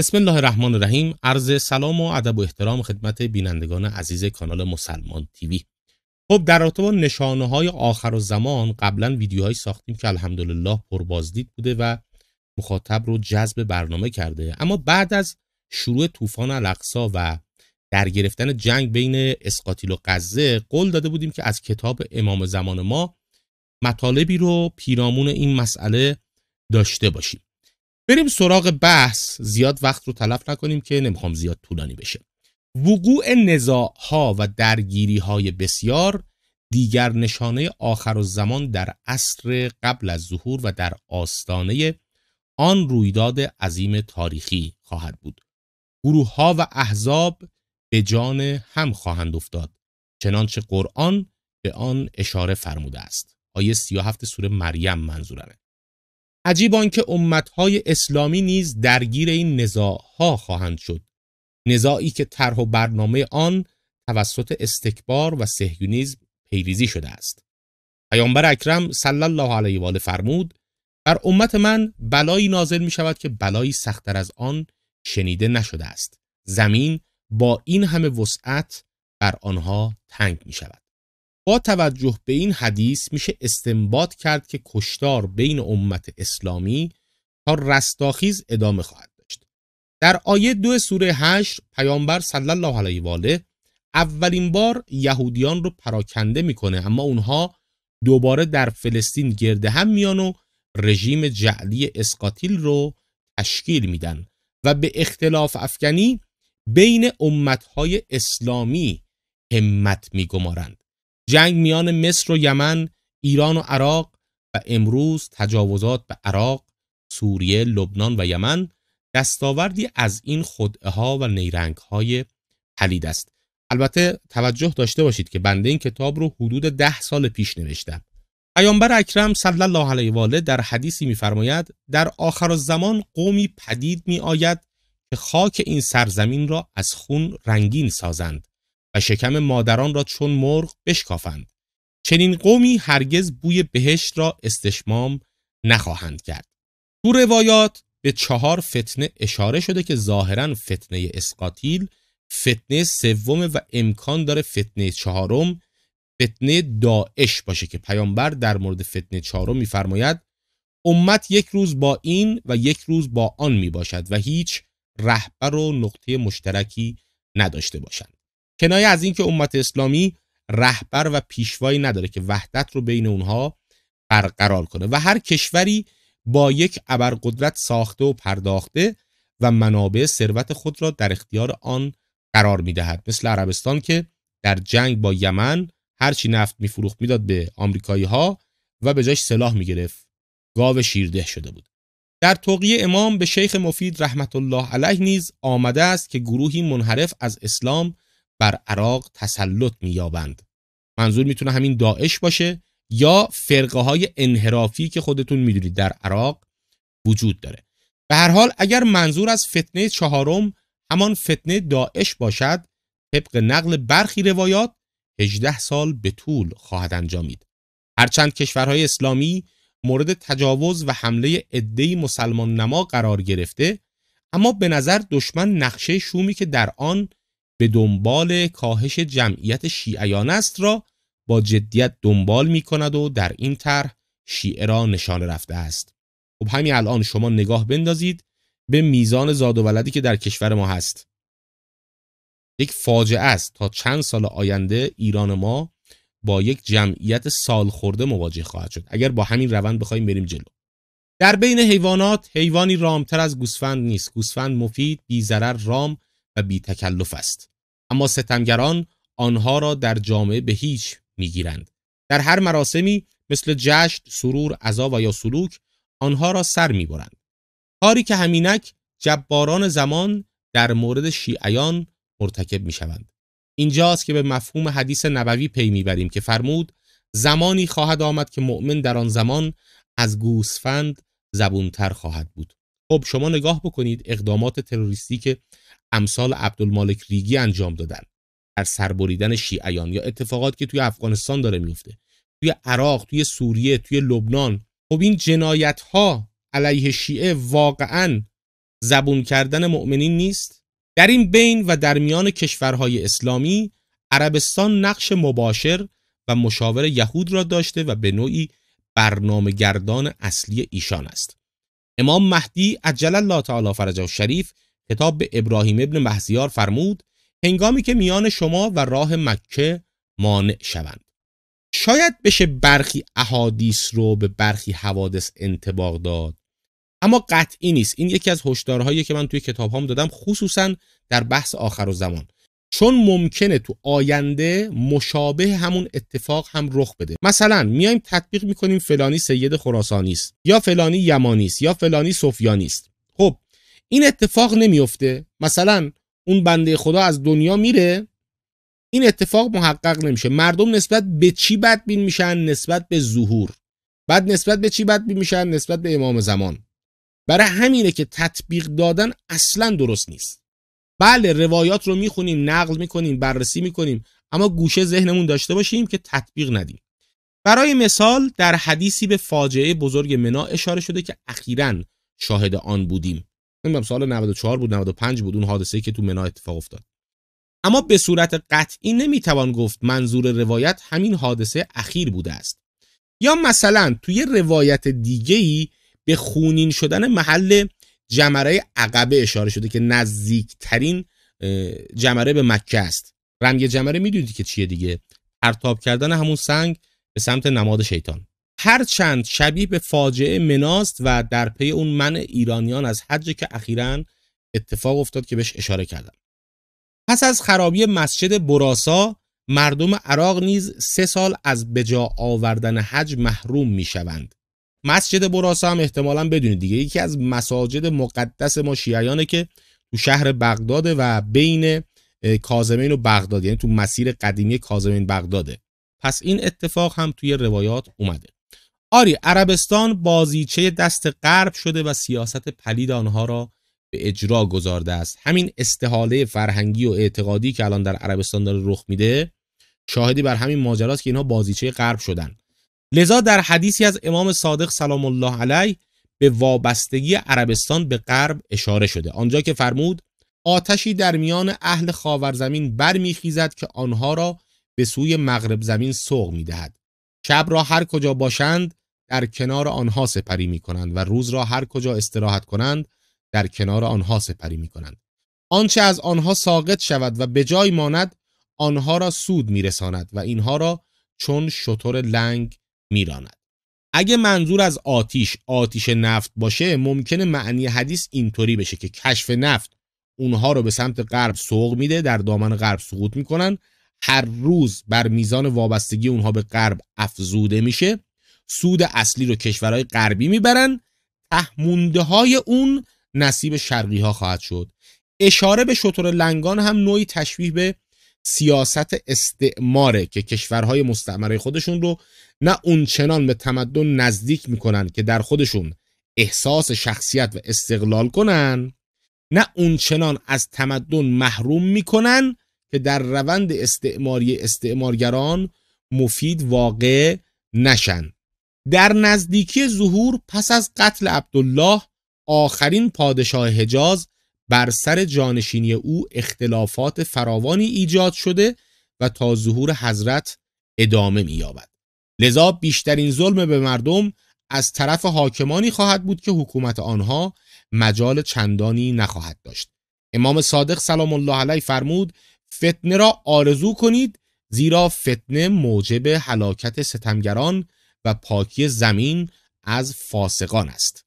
بسم الله الرحمن الرحیم عرض سلام و ادب و احترام خدمت بینندگان عزیز کانال مسلمان تیوی خب در رابطه با نشانه های آخر و زمان قبلا ویدیوهایی ساختیم که الحمدلله پربازدید بوده و مخاطب رو جذب برنامه کرده اما بعد از شروع طوفان الاقصا و در گرفتن جنگ بین اسقاطیل و غزه قول داده بودیم که از کتاب امام زمان ما مطالبی رو پیرامون این مسئله داشته باشیم بریم سراغ بحث زیاد وقت رو تلف نکنیم که نمیخوام زیاد طولانی بشه وقوع نزاع ها و درگیری های بسیار دیگر نشانه آخر و زمان در عصر قبل از ظهور و در آستانه آن رویداد عظیم تاریخی خواهد بود گروه ها و احزاب به جان هم خواهند افتاد چنانچه قرآن به آن اشاره فرموده است آیه 37 سوره مریم منظورمه عجیب آنکه امتهای اسلامی نیز درگیر این نزاعها خواهند شد نزاعی که طرح و برنامه آن توسط استکبار و سهیونیزم پیریزی شده است پیامبر اکرم صلی الله علیه و آله فرمود بر امت من بلایی نازل می شود که بلایی سختتر از آن شنیده نشده است زمین با این همه وسعت بر آنها تنگ می شود با توجه به این حدیث میشه استنباط کرد که کشتار بین امت اسلامی تا رستاخیز ادامه خواهد داشت در آیه دو سوره هشت پیامبر صلی الله علیه و آله اولین بار یهودیان رو پراکنده میکنه اما اونها دوباره در فلسطین گرده هم میان و رژیم جعلی اسقاطیل رو تشکیل میدن و به اختلاف افکنی بین امتهای اسلامی همت میگمارند جنگ میان مصر و یمن، ایران و عراق و امروز تجاوزات به عراق، سوریه، لبنان و یمن دستاوردی از این خدعه ها و نیرنگ های پلید است. البته توجه داشته باشید که بنده این کتاب رو حدود ده سال پیش نوشتم. پیامبر اکرم صلی الله علیه و آله در حدیثی می‌فرماید در آخر زمان قومی پدید می‌آید که خاک این سرزمین را از خون رنگین سازند و شکم مادران را چون مرغ بشکافند چنین قومی هرگز بوی بهشت را استشمام نخواهند کرد تو روایات به چهار فتنه اشاره شده که ظاهرا فتنه اسقاطیل فتنه سوم و امکان داره فتنه چهارم فتنه داعش باشه که پیامبر در مورد فتنه چهارم میفرماید امت یک روز با این و یک روز با آن می باشد و هیچ رهبر و نقطه مشترکی نداشته باشند کنایه از اینکه امت اسلامی رهبر و پیشوایی نداره که وحدت رو بین اونها برقرار کنه و هر کشوری با یک ابرقدرت ساخته و پرداخته و منابع ثروت خود را در اختیار آن قرار میدهد مثل عربستان که در جنگ با یمن هرچی نفت میفروخت میداد به آمریکایی ها و به جاش سلاح میگرفت گاو شیرده شده بود در توقیه امام به شیخ مفید رحمت الله علیه نیز آمده است که گروهی منحرف از اسلام بر عراق تسلط مییابند منظور میتونه همین داعش باشه یا فرقه های انحرافی که خودتون میدونید در عراق وجود داره به هر حال اگر منظور از فتنه چهارم همان فتنه داعش باشد طبق نقل برخی روایات 18 سال به طول خواهد انجامید هرچند کشورهای اسلامی مورد تجاوز و حمله عدهای مسلمان نما قرار گرفته اما به نظر دشمن نقشه شومی که در آن به دنبال کاهش جمعیت شیعیان است را با جدیت دنبال می کند و در این طرح شیعه را نشانه رفته است خب همین الان شما نگاه بندازید به میزان زاد و ولدی که در کشور ما هست یک فاجعه است تا چند سال آینده ایران ما با یک جمعیت سال خورده مواجه خواهد شد اگر با همین روند بخوایم بریم جلو در بین حیوانات حیوانی رامتر از گوسفند نیست گوسفند مفید بی رام و بی تکلف است اما ستمگران آنها را در جامعه به هیچ میگیرند در هر مراسمی مثل جشن، سرور، عزا و یا سلوک آنها را سر میبرند کاری که همینک جباران زمان در مورد شیعیان مرتکب میشوند اینجاست که به مفهوم حدیث نبوی پی بریم که فرمود زمانی خواهد آمد که مؤمن در آن زمان از گوسفند زبونتر خواهد بود خب شما نگاه بکنید اقدامات تروریستی که امثال عبدالمالک ریگی انجام دادن در سربریدن شیعیان یا اتفاقات که توی افغانستان داره میفته توی عراق توی سوریه توی لبنان خب این جنایت ها علیه شیعه واقعا زبون کردن مؤمنین نیست در این بین و در میان کشورهای اسلامی عربستان نقش مباشر و مشاور یهود را داشته و به نوعی برنامه گردان اصلی ایشان است امام مهدی عجل الله تعالی فرجه و شریف کتاب به ابراهیم ابن محزیار فرمود هنگامی که میان شما و راه مکه مانع شوند شاید بشه برخی احادیث رو به برخی حوادث انتباق داد اما قطعی نیست این یکی از هشدارهایی که من توی کتاب هم دادم خصوصا در بحث آخر و زمان چون ممکنه تو آینده مشابه همون اتفاق هم رخ بده مثلا میایم تطبیق میکنیم فلانی سید خراسانی است یا فلانی یمانی است یا فلانی سفیانی است خب این اتفاق نمیفته مثلا اون بنده خدا از دنیا میره این اتفاق محقق نمیشه مردم نسبت به چی بدبین میشن نسبت به ظهور بعد نسبت به چی بدبین میشن نسبت به امام زمان برای همینه که تطبیق دادن اصلا درست نیست بله روایات رو میخونیم نقل میکنیم بررسی میکنیم اما گوشه ذهنمون داشته باشیم که تطبیق ندیم برای مثال در حدیثی به فاجعه بزرگ منا اشاره شده که اخیرا شاهد آن بودیم نمیدونم سال 94 بود 95 بود اون حادثه که تو منا اتفاق افتاد اما به صورت قطعی نمیتوان گفت منظور روایت همین حادثه اخیر بوده است یا مثلا توی روایت دیگه ای به خونین شدن محل جمره عقبه اشاره شده که نزدیکترین جمره به مکه است رنگ جمره میدونید که چیه دیگه پرتاب کردن همون سنگ به سمت نماد شیطان هرچند شبیه به فاجعه مناست و در پی اون من ایرانیان از حج که اخیرا اتفاق افتاد که بهش اشاره کردم پس از خرابی مسجد براسا مردم عراق نیز سه سال از بجا آوردن حج محروم میشوند مسجد براسا هم احتمالا بدونید دیگه یکی از مساجد مقدس ما شیعیانه که تو شهر بغداده و بین کازمین و بغداد یعنی تو مسیر قدیمی کازمین بغداده پس این اتفاق هم توی روایات اومده آری عربستان بازیچه دست غرب شده و سیاست پلید آنها را به اجرا گذارده است همین استحاله فرهنگی و اعتقادی که الان در عربستان داره رخ میده شاهدی بر همین ماجراست که اینها بازیچه غرب شدن لذا در حدیثی از امام صادق سلام الله علیه به وابستگی عربستان به غرب اشاره شده آنجا که فرمود آتشی در میان اهل خاورزمین برمیخیزد که آنها را به سوی مغرب زمین سوق میدهد شب را هر کجا باشند در کنار آنها سپری می کنند و روز را هر کجا استراحت کنند در کنار آنها سپری می کنند. آنچه از آنها ساقط شود و به جای ماند آنها را سود رساند و اینها را چون شطور لنگ راند اگه منظور از آتیش آتیش نفت باشه ممکنه معنی حدیث اینطوری بشه که کشف نفت اونها رو به سمت غرب سوق میده در دامن غرب سقوط میکنن هر روز بر میزان وابستگی اونها به غرب افزوده میشه سود اصلی رو کشورهای غربی میبرن تهمونده های اون نصیب شرقی ها خواهد شد اشاره به شطور لنگان هم نوعی تشبیه به سیاست استعماره که کشورهای مستعمره خودشون رو نه اونچنان به تمدن نزدیک میکنن که در خودشون احساس شخصیت و استقلال کنن نه اونچنان از تمدن محروم میکنن که در روند استعماری استعمارگران مفید واقع نشن در نزدیکی ظهور پس از قتل عبدالله آخرین پادشاه حجاز بر سر جانشینی او اختلافات فراوانی ایجاد شده و تا ظهور حضرت ادامه می‌یابد لذا بیشترین ظلم به مردم از طرف حاکمانی خواهد بود که حکومت آنها مجال چندانی نخواهد داشت امام صادق سلام الله علیه فرمود فتنه را آرزو کنید زیرا فتنه موجب هلاکت ستمگران و پاکی زمین از فاسقان است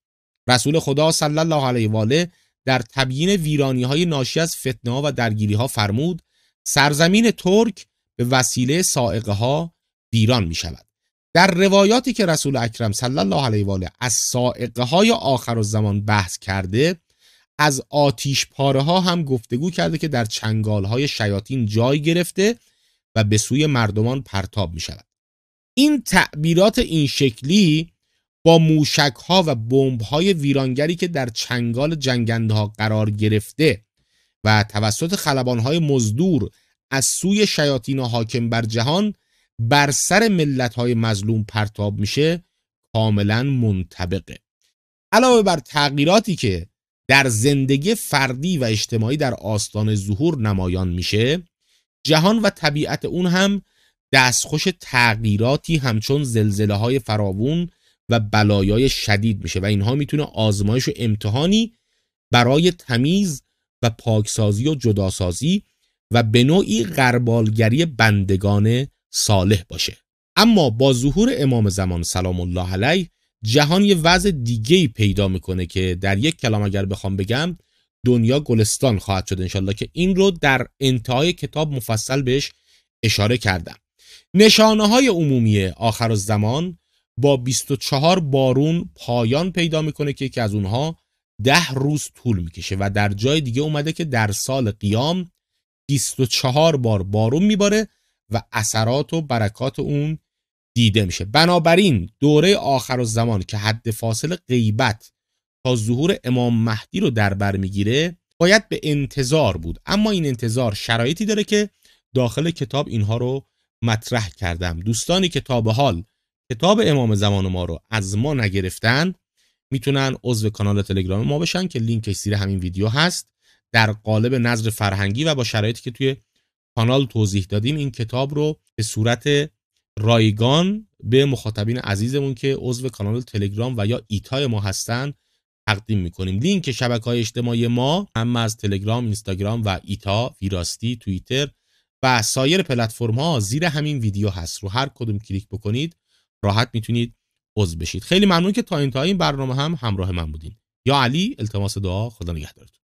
رسول خدا صلی الله علیه و آله در تبیین ویرانی های ناشی از فتنه ها و درگیری ها فرمود سرزمین ترک به وسیله سائقه ها ویران می شود در روایاتی که رسول اکرم صلی الله علیه و آله از سائقه های آخر زمان بحث کرده از آتیش پاره ها هم گفتگو کرده که در چنگال های شیاطین جای گرفته و به سوی مردمان پرتاب می شود این تعبیرات این شکلی با موشک ها و بمب های ویرانگری که در چنگال جنگنده ها قرار گرفته و توسط خلبان های مزدور از سوی شیاطین حاکم بر جهان بر سر ملت های مظلوم پرتاب میشه کاملا منطبقه علاوه بر تغییراتی که در زندگی فردی و اجتماعی در آستان ظهور نمایان میشه جهان و طبیعت اون هم دستخوش تغییراتی همچون زلزله های فراوون و بلایای شدید میشه و اینها میتونه آزمایش و امتحانی برای تمیز و پاکسازی و جداسازی و به نوعی غربالگری بندگان صالح باشه اما با ظهور امام زمان سلام الله علیه جهان یه وضع دیگه ای پیدا میکنه که در یک کلام اگر بخوام بگم دنیا گلستان خواهد شد انشالله که این رو در انتهای کتاب مفصل بهش اشاره کردم نشانه های عمومی آخر الزمان با 24 بارون پایان پیدا میکنه که یکی از اونها ده روز طول میکشه و در جای دیگه اومده که در سال قیام 24 بار بارون میباره و اثرات و برکات اون دیده میشه بنابراین دوره آخر و زمان که حد فاصل غیبت تا ظهور امام مهدی رو در بر میگیره باید به انتظار بود اما این انتظار شرایطی داره که داخل کتاب اینها رو مطرح کردم دوستانی که تا به حال کتاب امام زمان ما رو از ما نگرفتن میتونن عضو کانال تلگرام ما بشن که لینکش زیر همین ویدیو هست در قالب نظر فرهنگی و با شرایطی که توی کانال توضیح دادیم این کتاب رو به صورت رایگان به مخاطبین عزیزمون که عضو کانال تلگرام و یا ایتای ما هستن تقدیم میکنیم لینک شبکه های اجتماعی ما هم از تلگرام، اینستاگرام و ایتا، ویراستی، توییتر و سایر پلتفرم ها زیر همین ویدیو هست رو هر کدوم کلیک بکنید راحت میتونید عضو بشید خیلی ممنون که تا این تا این برنامه هم همراه من بودین یا علی التماس دعا خدا نگهدارتون